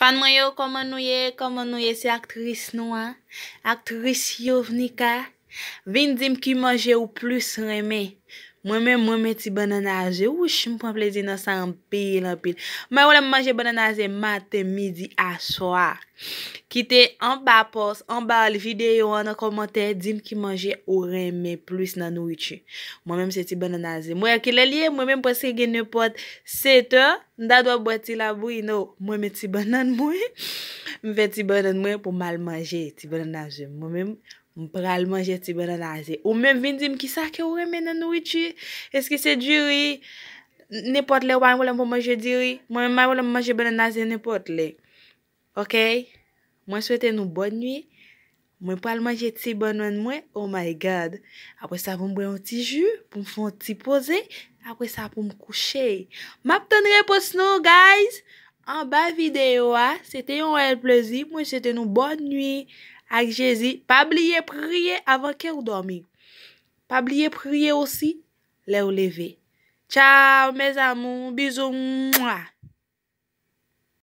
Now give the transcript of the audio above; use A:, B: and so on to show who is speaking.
A: Fan mwen yo koman nou ye, koman nou ye se aktris nou an, aktris yo vni ka, vin zim ki manje ou plus reme. Mwen men, mwen men ti banan aze. Wush, mwen pou an plezi nan san pil, nan pil. Mwen wè mwen manje banan aze maten, midi, aswa. Kite, an ba pos, an ba al videyo, an an komante, dim ki manje ou reme plus nan ou itche. Mwen men mwen se ti banan aze. Mwen wè ki lè liye, mwen men mwen se gen nè pot sete, nda dwa bwati la vwi, nou, mwen men ti banan mwen. Mwen fè ti banan mwen pou mal manje ti banan aze. Mwen men mwen. Mwen pral manje ti bananaze. Ou mwen vin dim ki sa ke ou remen nan nou iti. Eske se diri. Nepote le wang wala mwen manje diri. Mwen mwen wala manje bananaze. Nepote le. Ok. Mwen souwete nou bonn nwi. Mwen pral manje ti banan mwen. Oh my god. Apo sa pou mwen mwen ti ju. Pou mwen mwen ti pose. Apo sa pou mwen kouche. Mwen ap tonre pou snow guys. An ba video a. Ah. Sete yon wèl plezi. Mwen souwete nou bonn nwi. Ak Jezi, pa bliye priye avan ke ou dormi. Pa bliye priye osi, le ou leve. Tchao, mez amon. Bizou.